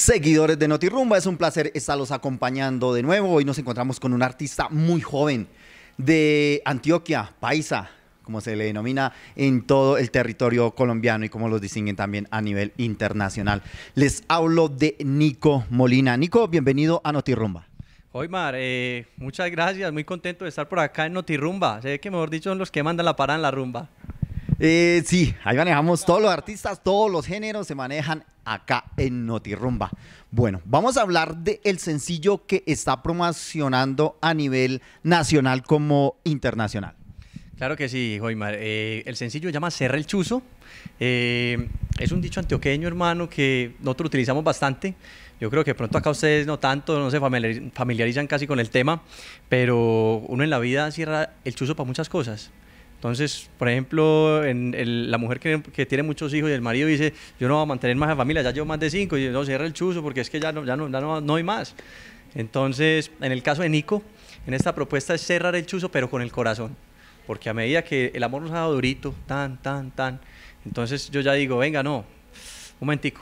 Seguidores de Notirumba, es un placer estarlos acompañando de nuevo. Hoy nos encontramos con un artista muy joven de Antioquia, Paisa, como se le denomina en todo el territorio colombiano y como los distinguen también a nivel internacional. Les hablo de Nico Molina. Nico, bienvenido a Notirumba. Oymar, eh, muchas gracias, muy contento de estar por acá en Notirumba. Sé que mejor dicho son los que mandan la parada en la rumba. Eh, sí, ahí manejamos todos los artistas, todos los géneros se manejan acá en Notirumba. Bueno, vamos a hablar del El sencillo que está promocionando a nivel nacional como internacional. Claro que sí, Joymar. Eh, el sencillo se llama Serra el Chuzo. Eh, es un dicho antioqueño, hermano, que nosotros utilizamos bastante. Yo creo que pronto acá ustedes no tanto, no se familiarizan casi con el tema, pero uno en la vida cierra el chuzo para muchas cosas. Entonces, por ejemplo, en la mujer que, tiene muchos hijos y el marido dice, yo no voy a mantener más a familia, ya llevo más de cinco, y yo no cierra el chuzo porque es que ya no, ya no, hay más. Entonces, en el caso de Nico, en esta propuesta es cerrar el chuzo, pero con el corazón. Porque a medida que el amor nos ha dado durito, tan, tan, tan, entonces yo ya digo, venga, no, un momentico,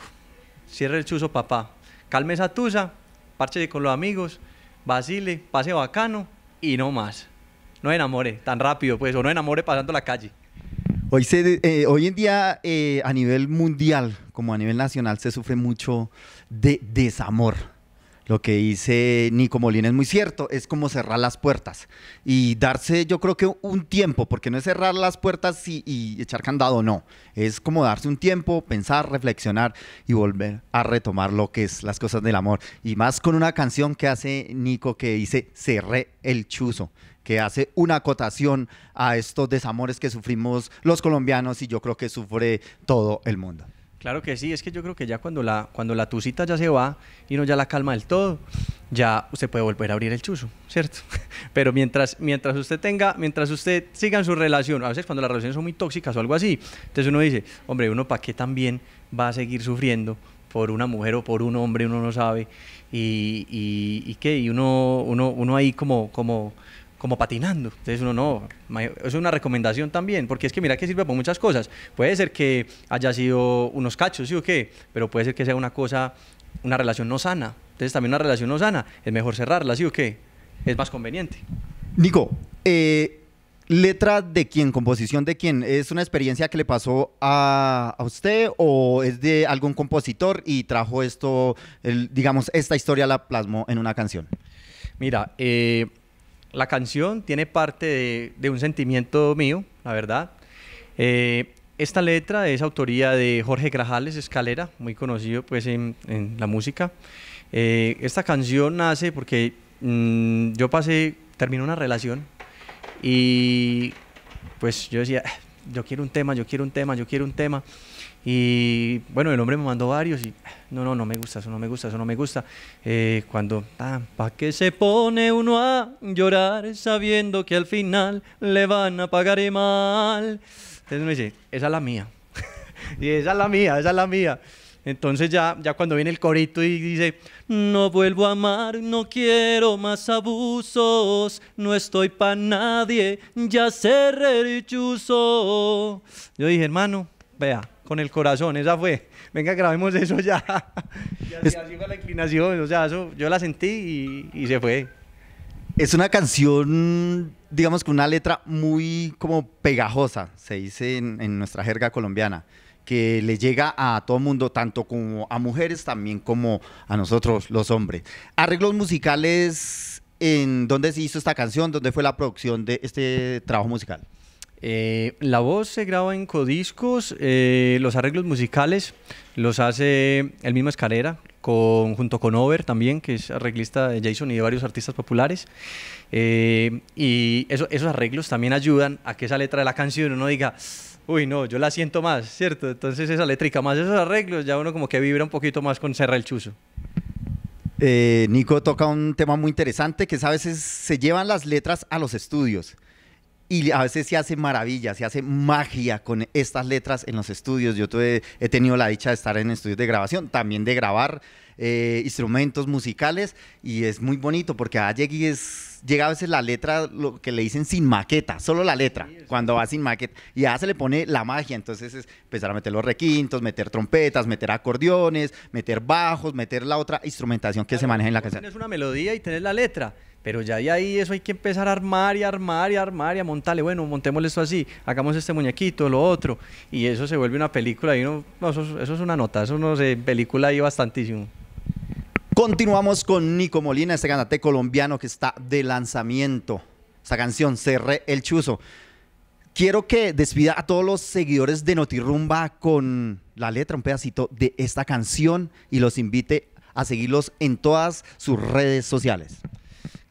cierra el chuzo, papá, calme esa tusa, parche con los amigos, vacile, pase bacano y no más no enamore tan rápido, pues, o no enamore pasando la calle. Hoy, se, eh, hoy en día, eh, a nivel mundial, como a nivel nacional, se sufre mucho de desamor lo que dice Nico Molina es muy cierto, es como cerrar las puertas y darse yo creo que un tiempo, porque no es cerrar las puertas y, echar candado, no, es como darse un tiempo, pensar, reflexionar y volver a retomar lo que es las cosas del amor. Y más con una canción que hace Nico que dice cerré el chuzo que hace una acotación a estos desamores que sufrimos los colombianos y yo creo que sufre todo el mundo. Claro que sí, es que yo creo que ya cuando la, cuando la tucita ya se va y uno ya la calma del todo, ya usted puede volver a abrir el chuzo, ¿cierto? Pero mientras, mientras usted tenga, mientras usted siga en su relación, a veces cuando las relaciones son muy tóxicas o algo así, entonces uno dice, hombre, uno para qué también va a seguir sufriendo por una mujer o por un hombre, uno no sabe, y, y, qué, y uno, uno, uno ahí como, como, como patinando. Entonces uno no, es una recomendación también, porque es que mira que sirve para muchas cosas. Puede ser que haya sido unos cachos, ¿sí o qué? Pero puede ser que sea una cosa, una relación no sana. Entonces también una relación no sana, es mejor cerrarla, ¿sí o qué? Es más conveniente. Nico, eh, letra de quién, composición de quién, ¿es una experiencia que le pasó a, usted o es de algún compositor y trajo esto, digamos, esta historia la plasmó en una canción? Mira, eh la canción tiene parte de, un sentimiento mío, la verdad. Eh, esta letra es autoría de Jorge Grajales Escalera, muy conocido pues en, la música. Eh, esta canción nace porque mm, yo pasé, terminé una relación y pues yo decía, yo quiero un tema, yo quiero un tema, yo quiero un tema. Y bueno, el hombre me mandó varios y no, no, no me gusta, eso no me gusta, eso no me gusta. Eh, cuando, ah, pa ¿para qué se pone uno a llorar sabiendo que al final le van a pagar mal? Entonces me dice, esa es la mía. y esa es la mía, esa es la mía. Entonces ya, ya cuando viene el corito y dice, no vuelvo a amar, no quiero más abusos, no estoy para nadie, ya sé rechuso. Yo dije, hermano, vea, con el corazón, esa fue. Venga, grabemos eso ya. y así, así la inclinación, o sea, yo la sentí y, y se fue. Es una canción, digamos, con una letra muy como pegajosa, se dice en nuestra jerga colombiana que le llega a todo mundo, tanto como a mujeres, también como a nosotros los hombres. Arreglos musicales, ¿en dónde se hizo esta canción? ¿Dónde fue la producción de este trabajo musical? Eh, la voz se graba en Codiscos, eh, los arreglos musicales los hace el mismo Escalera, con, junto con Over también, que es arreglista de Jason y de varios artistas populares. Eh, y eso, esos arreglos también ayudan a que esa letra de la canción uno diga, uy, no, yo la siento más, ¿cierto? Entonces esa eléctrica más esos arreglos, ya uno como que vibra un poquito más con Serra el Chuzo. Eh, Nico toca un tema muy interesante que a veces se llevan las letras a los estudios y a veces se hace maravilla, se hace magia con estas letras en los estudios. Yo tuve, he tenido la dicha de estar en estudios de grabación, también de grabar eh, instrumentos musicales y es muy bonito porque a es, llega a veces la letra, lo que le dicen sin maqueta, solo la letra, cuando va sin maqueta. Y ya se le pone la magia, entonces es empezar a meter los requintos, meter trompetas, meter acordeones, meter bajos, meter la otra instrumentación que se maneja en la canción. Tienes una melodía y tener la letra pero ya de ahí eso hay que empezar a armar y armar y armar y a montarle, bueno, montémosle esto así, hagamos este muñequito, lo otro. Y eso se vuelve una película y eso, es una nota, eso no sé, película ahí bastantísimo. Continuamos con Nico Molina, este cantante colombiano que está de lanzamiento. Esa canción, Cerré el Chuzo. Quiero que despida a todos los seguidores de Notirumba con la letra, un pedacito de esta canción y los invite a seguirlos en todas sus redes sociales.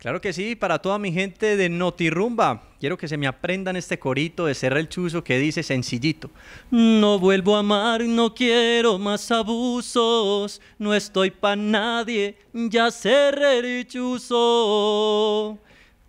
Claro que sí, para toda mi gente de Notirumba, quiero que se me aprendan este corito de Cerra el que dice sencillito. No vuelvo a amar, no quiero más abusos, no estoy para nadie, ya cerré el Chuzo.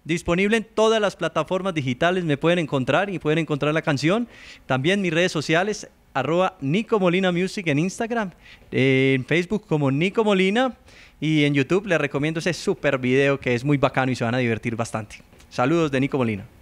Disponible en todas las plataformas digitales me pueden encontrar y pueden encontrar la canción. También mis redes sociales, arroba Nico Molina Music en Instagram, eh, en Facebook como Nico Molina y en YouTube les recomiendo ese super video que es muy bacano y se van a divertir bastante. Saludos de Nico Molina.